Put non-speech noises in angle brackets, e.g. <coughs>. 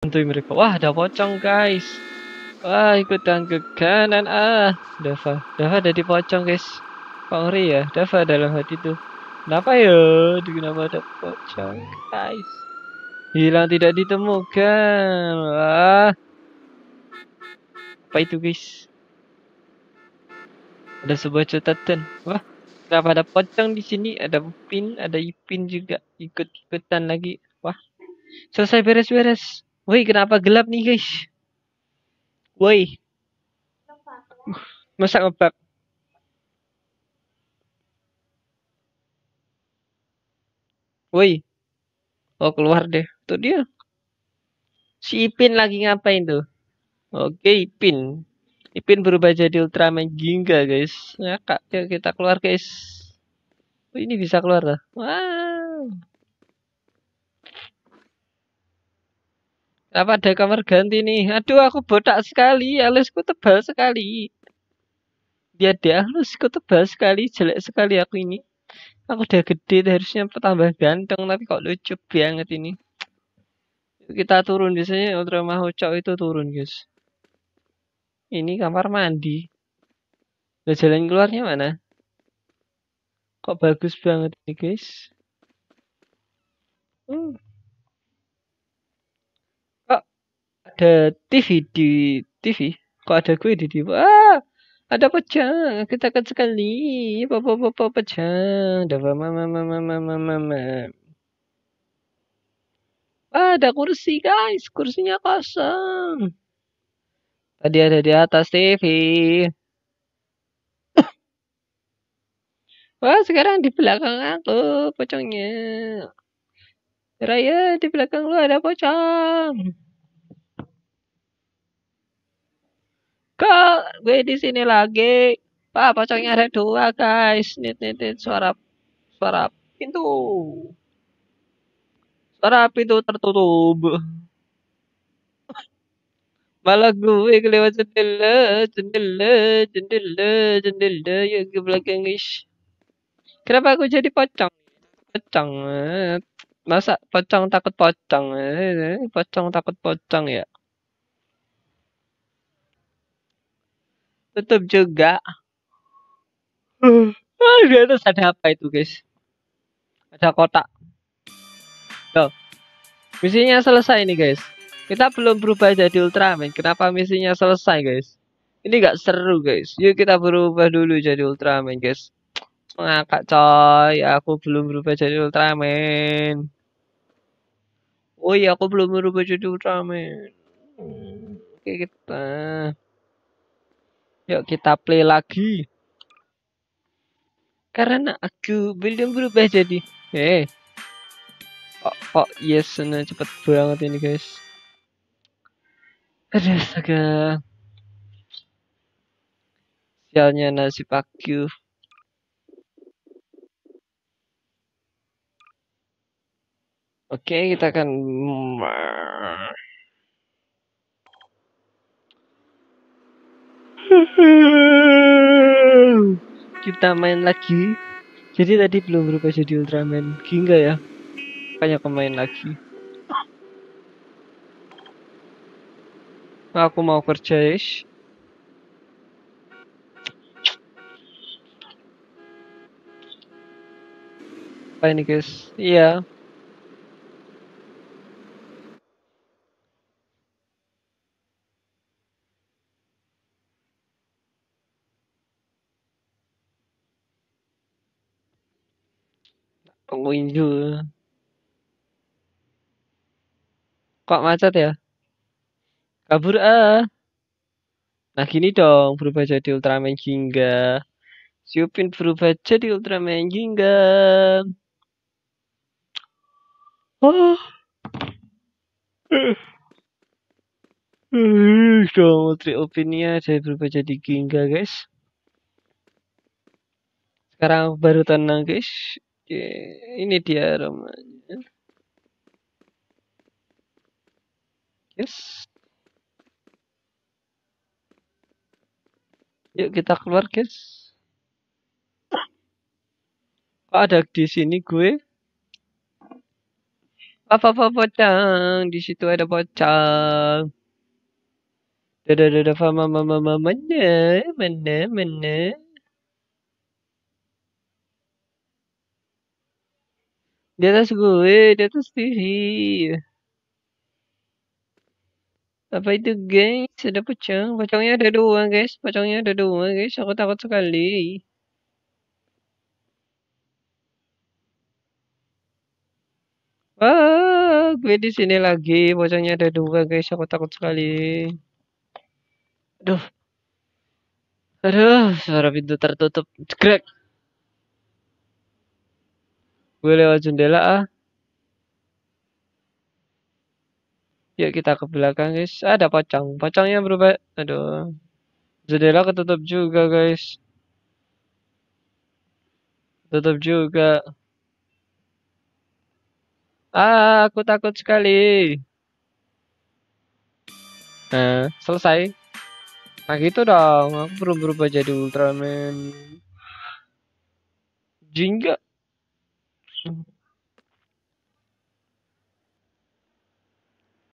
bantuin mereka, wah ada pocong guys. Wah ikutan ke kanan ah. Dava, Dava ada di pocong guys. Pangri ya, Dava dalam hati tuh. Kenapa ya? Kenapa ada pocong guys? Hilang tidak ditemukan. Wah. Apa itu guys? Ada sebuah catatan. Wah, kenapa ada pocong di sini? Ada pin ada Ipin juga ikut-ikutan lagi. Wah, selesai beres-beres. Woi, kenapa gelap nih, guys? Woi. Masa ngebug? Woi. Oh, keluar deh. Tuh dia. Si Ipin lagi ngapain tuh? Oke, Ipin. Ipin berubah jadi Ultraman Ginga, guys. Ya, kak, kita keluar, guys. Oh, Ini bisa keluar lah. Wow. Apa ada kamar ganti nih? Aduh, aku botak sekali, alisku tebal sekali. Dia dia alisku tebal sekali, jelek sekali aku ini. Aku udah gede, harusnya bertambah ganteng, tapi kok lucu banget ini. Kita turun, biasanya Ultra oh, cok itu turun, guys. Ini kamar mandi. Nah, jalan keluarnya mana? Kok bagus banget ini, guys. Hmm. ada TV di TV kok ada gue di TV ah ada pocong kita akan sekali papa papa pecah. dapat mama mama mama mama ah, ada kursi guys kursinya kosong tadi ada di atas TV <coughs> Wah, sekarang di belakang aku pocongnya. Raya, di belakang lu ada pocong. Kak, gue di sini lagi. Pak, pocongnya ada dua, guys. Nit, nit, nit. Suara, suara pintu. Suara pintu tertutup. <laughs> Malah gue kelewat jendela, jendela, jendela, jendela. Ya ke belakang, guys. Kenapa aku jadi pocong? Pocong. Eh. Masa pocong takut pocong? Eh? Pocong takut pocong ya? tutup juga hmm. ah, di atas ada apa itu guys ada kotak tuh misinya selesai nih guys kita belum berubah jadi Ultraman kenapa misinya selesai guys ini gak seru guys yuk kita berubah dulu jadi Ultraman guys mengakak coy aku belum berubah jadi Ultraman oh iya aku belum berubah jadi Ultraman oke kita Yuk kita play lagi. Karena aku belum berubah jadi. Eh. Oh, oh yes, nah, cepet banget ini guys. Aduh, astaga. Sialnya nasib aku. Oke, okay, kita akan Kita main lagi. Jadi tadi belum berubah jadi Ultraman. Gingga ya. Makanya aku main lagi. Aku mau kerja, is. Apa ini, guys? Iya. Yeah. pengunjung. Kok macet ya? Kabur ah. Nah gini dong, berubah jadi Ultraman Jingga. Siupin berubah jadi Ultraman Jingga. Oh. Ah. Uh, dong, Tri Opinia jadi berubah jadi Jingga guys. Sekarang baru tenang guys. Oke, ini dia aromanya. Yes. Yuk kita keluar, guys. Kok ada di sini gue? Apa apa pocong? Di situ ada pocong. Dada dada mama mama mana, mana mana. Di atas gue, di atas TV. Apa itu guys? Ada pocong. Pocongnya ada dua guys. Pocongnya ada dua guys. Aku takut sekali. Wah, gue di sini lagi. Pocongnya ada dua guys. Aku takut sekali. Aduh. Aduh, suara pintu tertutup. crack. Gue lewat jendela ah. Yuk kita ke belakang guys. Ada pocong. Pocongnya berubah. Aduh. Jendela ketutup juga guys. Tutup juga. Ah, aku takut sekali. Nah, selesai. Nah gitu dong, aku belum berubah jadi Ultraman. Jingga. Mm-hmm.